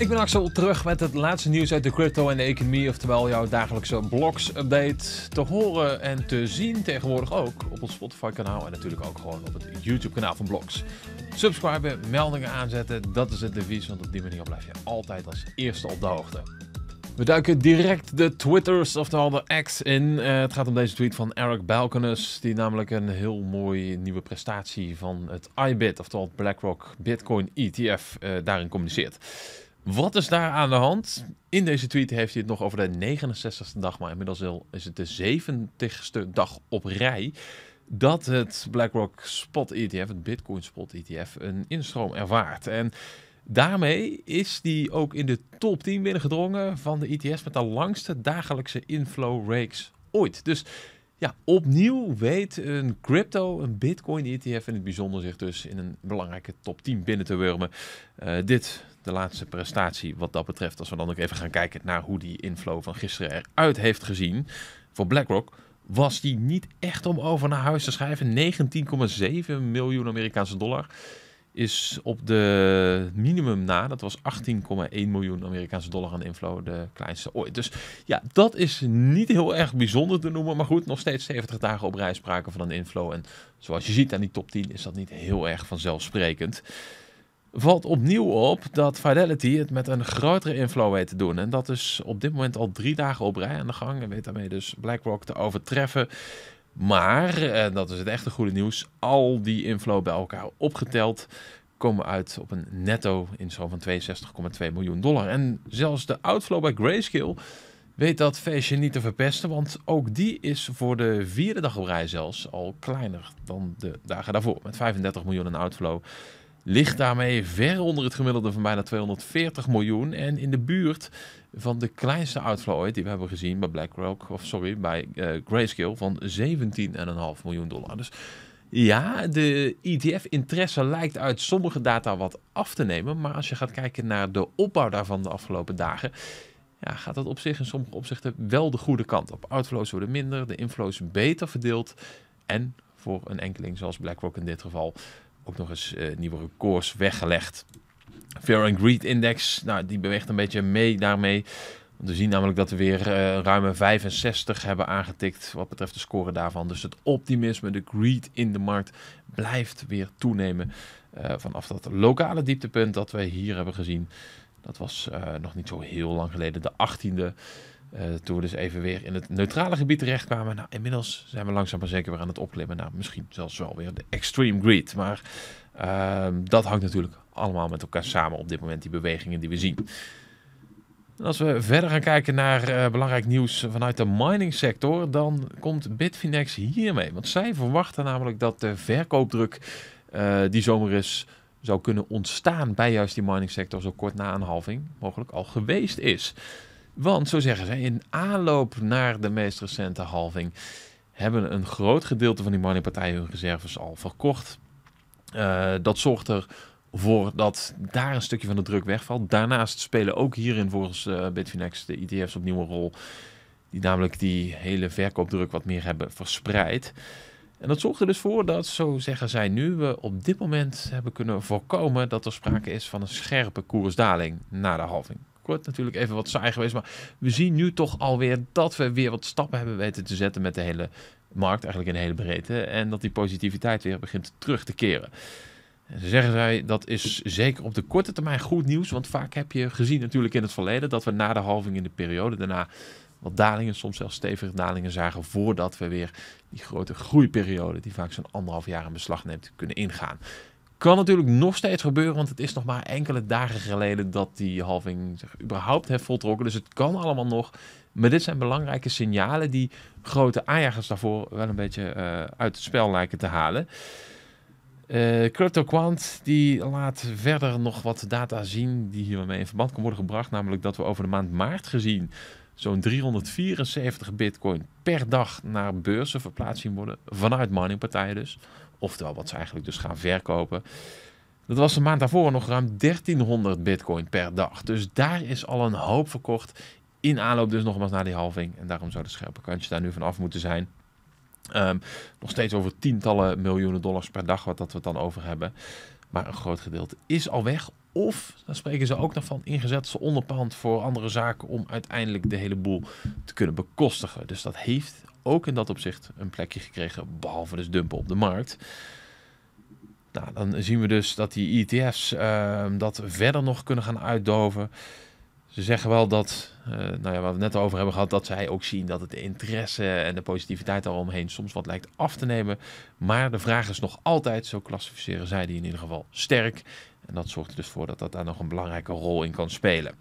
Ik ben Axel terug met het laatste nieuws uit de crypto en de economie, oftewel jouw dagelijkse blogs-update te horen en te zien tegenwoordig ook op ons Spotify-kanaal en natuurlijk ook gewoon op het YouTube-kanaal van Blogs. Subscriben, meldingen aanzetten, dat is het devies, want op die manier blijf je altijd als eerste op de hoogte. We duiken direct de Twitters, oftewel de X, in. Eh, het gaat om deze tweet van Eric Balkanus, die namelijk een heel mooie nieuwe prestatie van het iBit, oftewel BlackRock Bitcoin ETF, eh, daarin communiceert. Wat is daar aan de hand? In deze tweet heeft hij het nog over de 69e dag, maar inmiddels is het de 70 e dag op rij dat het BlackRock Spot ETF, het Bitcoin Spot ETF, een instroom ervaart. En daarmee is die ook in de top 10 binnengedrongen van de ETF's met de langste dagelijkse inflow rates ooit. Dus ja, opnieuw weet een crypto, een Bitcoin ETF in het bijzonder zich dus in een belangrijke top 10 binnen te wurmen. Uh, dit de laatste prestatie wat dat betreft. Als we dan ook even gaan kijken naar hoe die inflow van gisteren eruit heeft gezien voor BlackRock was die niet echt om over naar huis te schrijven. 19,7 miljoen Amerikaanse dollar is op de minimum na. Dat was 18,1 miljoen Amerikaanse dollar aan inflow, de kleinste ooit. Dus ja, dat is niet heel erg bijzonder te noemen. Maar goed, nog steeds 70 dagen op rij spraken van een inflow. En zoals je ziet aan die top 10 is dat niet heel erg vanzelfsprekend valt opnieuw op dat Fidelity het met een grotere inflow weet te doen. En dat is op dit moment al drie dagen op rij aan de gang. En weet daarmee dus BlackRock te overtreffen. Maar, en dat is het echte goede nieuws, al die inflow bij elkaar opgeteld komen uit op een netto inzo van 62,2 miljoen dollar. En zelfs de outflow bij Grayscale weet dat feestje niet te verpesten, want ook die is voor de vierde dag op rij zelfs al kleiner dan de dagen daarvoor. Met 35 miljoen in outflow ligt daarmee ver onder het gemiddelde van bijna 240 miljoen en in de buurt van de kleinste outflow, ooit die we hebben gezien bij BlackRock, of sorry, bij eh, Grayscale van 17,5 miljoen dollar. Dus ja, de ETF-interesse lijkt uit sommige data wat af te nemen, maar als je gaat kijken naar de opbouw daarvan de afgelopen dagen, ja, gaat dat op zich in sommige opzichten wel de goede kant op. Outflows worden minder, de inflows beter verdeeld en voor een enkeling zoals BlackRock in dit geval ook nog eens eh, nieuwe records weggelegd. Fair and Greed Index, nou, die beweegt een beetje mee daarmee. We zien namelijk dat we weer uh, ruim 65 hebben aangetikt wat betreft de score daarvan. Dus het optimisme, de greed in de markt blijft weer toenemen. Eh, vanaf dat lokale dieptepunt dat we hier hebben gezien. Dat was eh, nog niet zo heel lang geleden, de 18e. Eh, toen we dus even weer in het neutrale gebied terechtkwamen. Nou, inmiddels zijn we langzaam maar zeker weer aan het opklimmen. Nou, misschien zelfs wel weer de extreme greed. Maar ehm, dat hangt natuurlijk allemaal met elkaar samen op dit moment, die bewegingen die we zien. als we verder gaan kijken naar eh, belangrijk nieuws vanuit de mining sector, dan komt Bitfinex hiermee. Want zij verwachten namelijk dat de verkoopdruk die zomer is zou kunnen ontstaan bij juist die mining sector zo kort na een halving mogelijk al geweest is. Want zo zeggen ze, in aanloop naar de meest recente halving hebben een groot gedeelte van die miningpartijen hun reserves al verkocht. Eh, dat zorgt er voor dat daar een stukje van de druk wegvalt. Daarnaast spelen ook hierin volgens uh, Bitfinex de ETF's opnieuw een rol. Die namelijk die hele verkoopdruk wat meer hebben verspreid. En dat zorgt er dus voor dat, zo zeggen zij nu, we op dit moment hebben kunnen voorkomen dat er sprake is van een scherpe koersdaling na de halving. Kort natuurlijk even wat saai geweest, maar we zien nu toch alweer dat we weer wat stappen hebben weten te zetten met de hele markt, eigenlijk in de hele breedte. En dat die positiviteit weer begint terug te keren. En zeggen zij, dat is zeker op de korte termijn goed nieuws, want vaak heb je gezien natuurlijk in het verleden dat we na de halving in de periode daarna wat dalingen, soms zelfs stevige dalingen zagen voordat we weer die grote groeiperiode, die vaak zo'n anderhalf jaar in beslag neemt, kunnen ingaan. Kan natuurlijk nog steeds gebeuren, want het is nog maar enkele dagen geleden dat die halving zich überhaupt heeft voltrokken. Dus het kan allemaal nog. Maar dit zijn belangrijke signalen die grote aanjagers daarvoor wel een beetje eh, uit het spel lijken te halen. Eh, CryptoQuant die laat verder nog wat data zien die hiermee in verband kan worden gebracht. Namelijk dat we over de maand maart gezien zo'n 374 bitcoin per dag naar beurzen verplaatst zien worden. Vanuit miningpartijen dus. Oftewel wat ze eigenlijk dus gaan verkopen. Dat was de maand daarvoor nog ruim 1300 bitcoin per dag. Dus daar is al een hoop verkocht. In aanloop dus nogmaals naar die halving. En daarom zou de scherpe kantje daar nu vanaf moeten zijn. Ehm, nog steeds over tientallen miljoenen dollars per dag wat dat we het dan over hebben. Maar een groot gedeelte is al weg of, dan spreken ze ook nog van, ingezet ze onderpand voor andere zaken om uiteindelijk de hele boel te kunnen bekostigen. Dus dat heeft ook in dat opzicht een plekje gekregen, behalve dus dumpen op de markt. Nou, dan zien we dus dat die ETF's ehm, dat verder nog kunnen gaan uitdoven. Ze zeggen wel dat, eh, nou ja, waar we het net over hebben gehad, dat zij ook zien dat het interesse en de positiviteit daaromheen soms wat lijkt af te nemen. Maar de vraag is nog altijd, zo klassificeren zij die in ieder geval sterk. En dat zorgt er dus voor dat dat daar nog een belangrijke rol in kan spelen.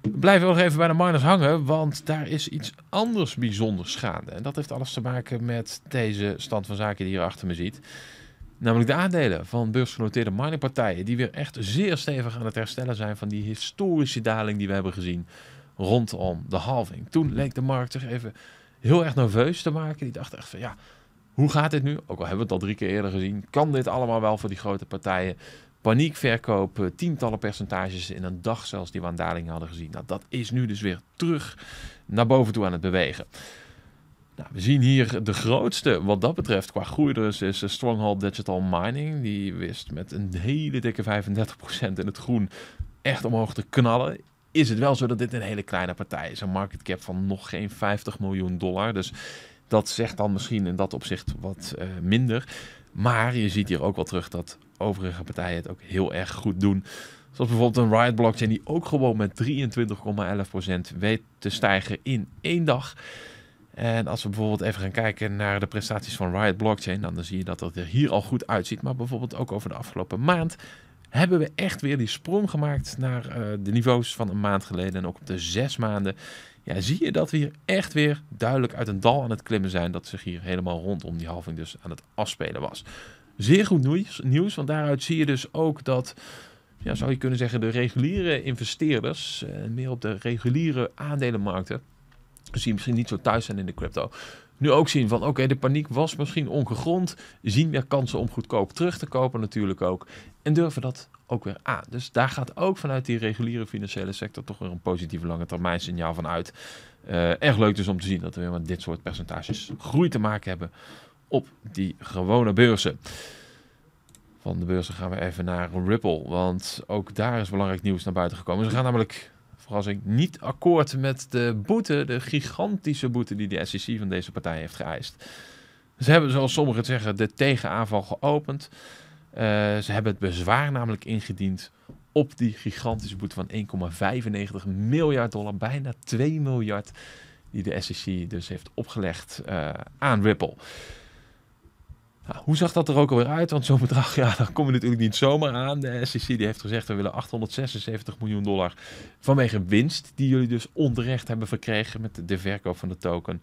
We blijven nog even bij de miners hangen, want daar is iets anders bijzonders gaande. En dat heeft alles te maken met deze stand van zaken die je achter me ziet. Namelijk de aandelen van beursgenoteerde miningpartijen, die weer echt zeer stevig aan het herstellen zijn van die historische daling die we hebben gezien rondom de halving. Toen leek de markt zich even heel erg nerveus te maken. Die dacht echt van ja, hoe gaat dit nu? Ook al hebben we het al drie keer eerder gezien, kan dit allemaal wel voor die grote partijen? Paniekverkoop, tientallen percentages in een dag zelfs die we aan daling hadden gezien. Nou, dat is nu dus weer terug naar boven toe aan het bewegen. Nou, we zien hier de grootste wat dat betreft qua groei dus is eh, Stronghold Digital Mining. Die wist met een hele dikke 35% in het groen echt omhoog te knallen. Is het wel zo dat dit een hele kleine partij is? Een market cap van nog geen 50 miljoen dollar. Dus dat zegt dan misschien in dat opzicht wat eh, minder. Maar je ziet hier ook wel terug dat overige partijen het ook heel erg goed doen. Zoals bijvoorbeeld een Riot Blockchain die ook gewoon met 23,11% weet te stijgen in één dag. En als we bijvoorbeeld even gaan kijken naar de prestaties van Riot Blockchain, dan, zie je dat het er hier al goed uitziet. Maar bijvoorbeeld ook over de afgelopen maand hebben we echt weer die sprong gemaakt naar eh, de niveaus van een maand geleden en ook op de zes maanden. Ja, zie je dat we hier echt weer duidelijk uit een dal aan het klimmen zijn, dat zich hier helemaal rondom die halving dus aan het afspelen was. Zeer goed nieuws, want daaruit zie je dus ook dat ja, zou je kunnen zeggen, de reguliere investeerders, eh, meer op de reguliere aandelenmarkten, dus die misschien niet zo thuis zijn in de crypto. Nu ook zien van oké, de paniek was misschien ongegrond. Zien weer kansen om goedkoop terug te kopen natuurlijk ook. En durven dat ook weer aan. Dus daar gaat ook vanuit die reguliere financiële sector toch weer een positief lange termijn signaal van uit. Eh, erg leuk dus om te zien dat we weer met dit soort percentages groei te maken hebben op die gewone beurzen. Van de beurzen gaan we even naar Ripple, want ook daar is belangrijk nieuws naar buiten gekomen. Ze gaan namelijk als ik niet akkoord met de boete, de gigantische boete die de SEC van deze partij heeft geëist. Ze hebben, zoals sommigen zeggen, de tegenaanval geopend. Eh, ze hebben het bezwaar namelijk ingediend op die gigantische boete van 1,95 miljard dollar, bijna 2 miljard, die de SEC dus heeft opgelegd eh, aan Ripple. Nou, hoe zag dat er ook alweer uit? Want zo'n bedrag, ja, daar kom je natuurlijk niet zomaar aan. De SEC die heeft gezegd, we willen 876 miljoen dollar vanwege winst... die jullie dus onterecht hebben verkregen met de verkoop van de token.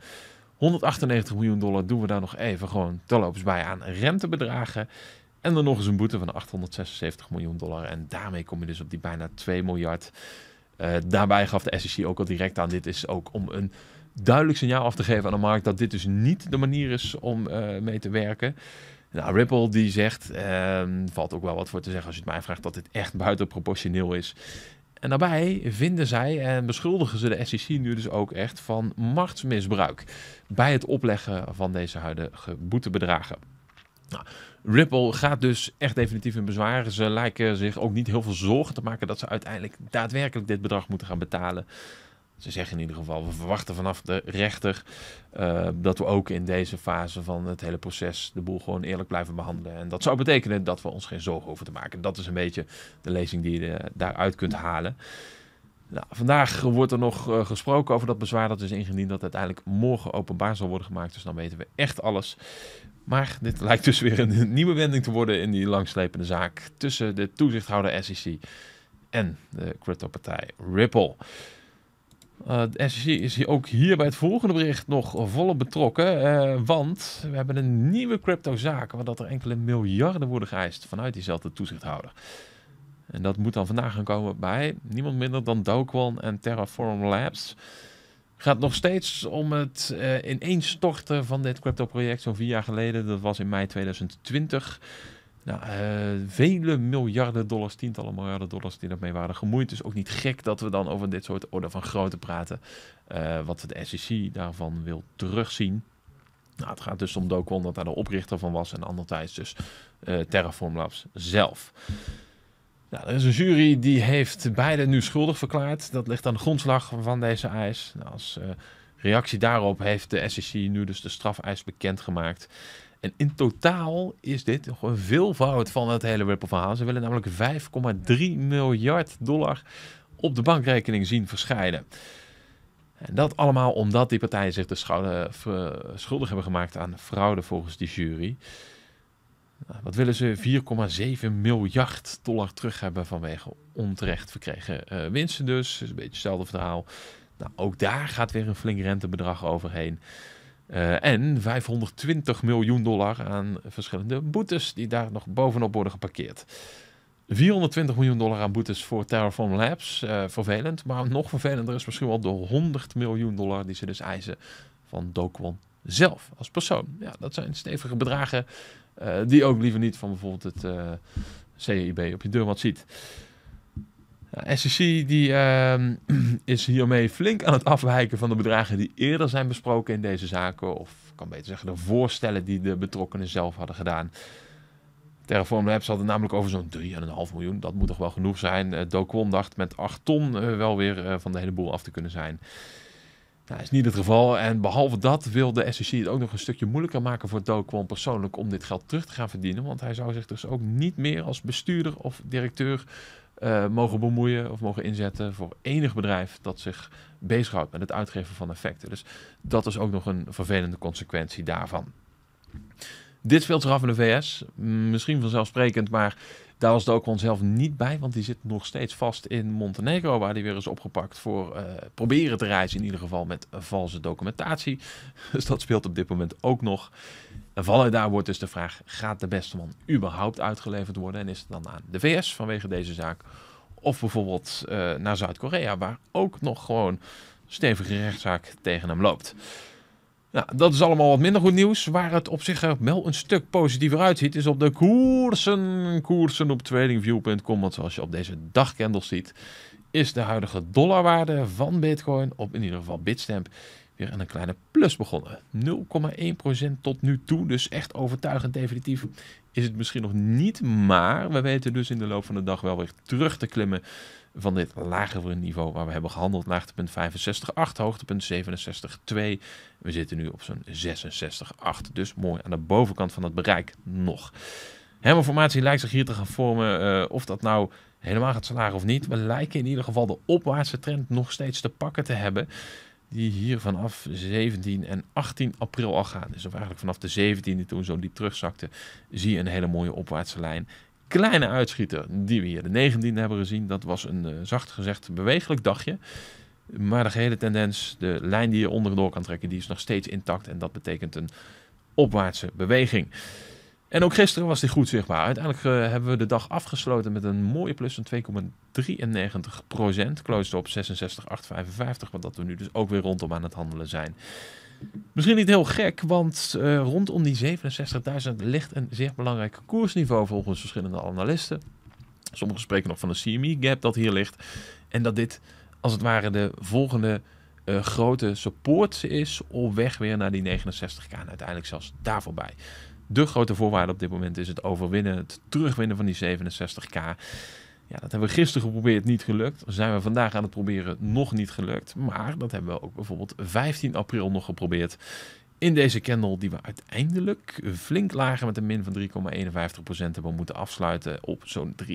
198 miljoen dollar doen we daar nog even gewoon lopen bij aan rentebedragen... En dan nog eens een boete van 876 miljoen dollar. En daarmee kom je dus op die bijna 2 miljard. Eh, daarbij gaf de SEC ook al direct aan: dit is ook om een duidelijk signaal af te geven aan de markt dat dit dus niet de manier is om eh, mee te werken. Nou, Ripple die zegt, uh, valt ook wel wat voor te zeggen als je het mij vraagt, dat dit echt buitenproportioneel is. En daarbij vinden zij en beschuldigen ze de SEC nu dus ook echt van machtsmisbruik bij het opleggen van deze huidige boetebedragen. Nou, Ripple gaat dus echt definitief in bezwaar. Ze lijken zich ook niet heel veel zorgen te maken dat ze uiteindelijk daadwerkelijk dit bedrag moeten gaan betalen ze zeggen in ieder geval, we verwachten vanaf de rechter uh, dat we ook in deze fase van het hele proces de boel gewoon eerlijk blijven behandelen. En dat zou betekenen dat we ons geen zorgen over te maken. Dat is een beetje de lezing die je eh, daaruit kunt halen. Nou, vandaag wordt er nog eh, gesproken over dat bezwaar dat is ingediend, dat uiteindelijk morgen openbaar zal worden gemaakt. Dus dan weten we echt alles. Maar dit lijkt dus weer een nieuwe wending te worden in die langslepende zaak tussen de toezichthouder SEC en de cryptopartij Ripple. Uh, de SEC is hier ook hier bij het volgende bericht nog volop betrokken. Eh, want we hebben een nieuwe cryptozaak waar dat er enkele miljarden worden geëist vanuit diezelfde toezichthouder. En dat moet dan vandaag gaan komen bij niemand minder dan Doquan en Terraform Labs. Gaat nog steeds om het uh, ineenstorten van dit crypto-project zo'n vier jaar geleden. Dat was in mei 2020. Nou, eh, vele miljarden dollars, tientallen miljarden dollars die daarmee waren gemoeid. Dus ook niet gek dat we dan over dit soort orde van grootte praten. Eh, wat de SEC daarvan wil terugzien. Nou, het gaat dus om Dokon dat daar de oprichter van was en andertijds dus eh, Terraform Labs zelf. Nou, er is een jury die heeft beide nu schuldig verklaard. Dat ligt aan de grondslag van deze eis. Nou, als reactie daarop heeft de SEC nu dus de strafeis bekendgemaakt. En in totaal is dit een veelvoud van het hele Ripple verhaal. Ze willen namelijk 5,3 miljard dollar op de bankrekening zien verschijnen. En dat allemaal omdat die partijen zich de schouder, eh, schuldig hebben gemaakt aan fraude volgens die jury. Nou, wat willen ze? 4,7 miljard dollar terug hebben vanwege onterecht verkregen uh, winsten dus. is Een beetje hetzelfde verhaal. Nou, ook daar gaat weer een flink rentebedrag overheen. Eh, en 520 miljoen dollar aan verschillende boetes die daar nog bovenop worden geparkeerd. 420 miljoen dollar aan boetes voor Terraform Labs. Eh, vervelend. Maar nog vervelender is misschien wel de 100 miljoen dollar die ze dus eisen van Doquan zelf als persoon. Ja, dat zijn stevige bedragen eh, die ook liever niet van bijvoorbeeld het CIB op je deurmat ziet. De nou, SEC die, ehm, is hiermee flink aan het afwijken van de bedragen die eerder zijn besproken in deze zaken. Of kan beter zeggen, de voorstellen die de betrokkenen zelf hadden gedaan. Terraform Labs had het namelijk over zo'n 3,5 miljoen. Dat moet toch wel genoeg zijn. Uh, dacht met 8 ton eh, wel weer eh, van de hele boel af te kunnen zijn. Nou, is niet het geval. En behalve dat wil de SEC het ook nog een stukje moeilijker maken voor Dokwon persoonlijk om dit geld terug te gaan verdienen. Want hij zou zich dus ook niet meer als bestuurder of directeur eh, mogen bemoeien of mogen inzetten voor enig bedrijf dat zich bezighoudt met het uitgeven van effecten. Dus dat is ook nog een vervelende consequentie daarvan. Dit speelt zich af in de VS. Misschien vanzelfsprekend, maar daar was de zelf niet bij, want die zit nog steeds vast in Montenegro, waar hij weer is opgepakt voor eh, proberen te reizen, in ieder geval met valse documentatie. Dus dat speelt op dit moment ook nog. En vallen daar wordt dus de vraag, gaat de beste man überhaupt uitgeleverd worden en is het dan aan de VS vanwege deze zaak? Of bijvoorbeeld eh, naar Zuid-Korea, waar ook nog gewoon stevige rechtszaak tegen hem loopt. Nou, dat is allemaal wat minder goed nieuws. Waar het op zich eh, wel een stuk positiever uitziet, is op de koersen. Koersen op tradingview.com. Want zoals je op deze dagcandles ziet, is de huidige dollarwaarde van Bitcoin op in ieder geval Bitstamp weer een kleine plus begonnen. 0,1% tot nu toe, dus echt overtuigend definitief is het misschien nog niet. Maar we weten dus in de loop van de dag wel weer terug te klimmen van dit lagere niveau waar we hebben gehandeld. Laagtepunt 65,8, hoogtepunt 67,2. We zitten nu op zo'n 66,8. Dus mooi aan de bovenkant van het bereik nog. formatie lijkt zich hier te gaan vormen. Eh, of dat nou helemaal gaat slagen of niet. We lijken in ieder geval de opwaartse trend nog steeds te pakken te hebben. Die hier vanaf 17 en 18 april al gaat. Dus eigenlijk vanaf de 17e toen zo'n diep terugzakte. Zie je een hele mooie opwaartse lijn kleine uitschieter die we hier de 19e hebben gezien. Dat was een eh, zacht gezegd bewegelijk dagje. Maar de gehele tendens, de lijn die je onderdoor kan trekken, die is nog steeds intact. En dat betekent een opwaartse beweging. En ook gisteren was die goed zichtbaar. Uiteindelijk eh, hebben we de dag afgesloten met een mooie plus van 2,93 procent. Closed op 66,855, wat dat we nu dus ook weer rondom aan het handelen zijn. Misschien niet heel gek, want uh, rondom die 67.000 ligt een zeer belangrijk koersniveau volgens verschillende analisten. Sommigen spreken nog van een CME-gap dat hier ligt. En dat dit als het ware de volgende eh, grote support is op weg weer naar die 69k en uiteindelijk zelfs daar voorbij. De grote voorwaarde op dit moment is het overwinnen, het terugwinnen van die 67k. Ja, dat hebben we gisteren geprobeerd, niet gelukt. Zijn we vandaag aan het proberen, nog niet gelukt. Maar dat hebben we ook bijvoorbeeld 15 april nog geprobeerd. In deze candle die we uiteindelijk flink lager met een min van 3,51% hebben moeten afsluiten op zo'n 63,4.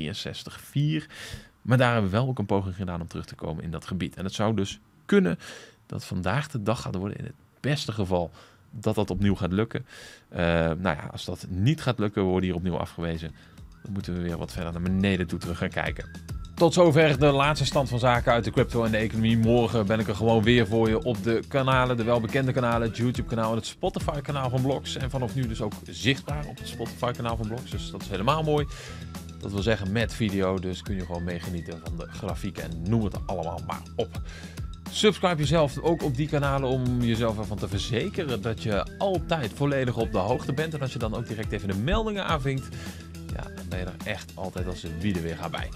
Maar daar hebben we wel ook een poging gedaan om terug te komen in dat gebied. En het zou dus kunnen dat vandaag de dag gaat worden in het beste geval dat dat opnieuw gaat lukken. Eh, nou ja, als dat niet gaat lukken, we worden hier opnieuw afgewezen. Dan moeten we weer wat verder naar beneden toe terug gaan kijken. Tot zover de laatste stand van zaken uit de crypto en de economie. Morgen ben ik er gewoon weer voor je op de kanalen, de welbekende kanalen, het YouTube-kanaal en het Spotify-kanaal van Blogs. En vanaf nu dus ook zichtbaar op het Spotify-kanaal van Blogs. Dus dat is helemaal mooi. Dat wil zeggen met video, dus kun je gewoon meegenieten van de grafieken en noem het allemaal maar op. Subscribe jezelf ook op die kanalen om jezelf ervan te verzekeren dat je altijd volledig op de hoogte bent. En als je dan ook direct even de meldingen aanvinkt, ben er echt altijd als een bieden weer gaat bij.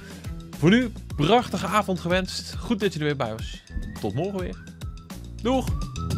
Voor nu, prachtige avond gewenst. Goed dat je er weer bij was. Tot morgen weer. Doeg!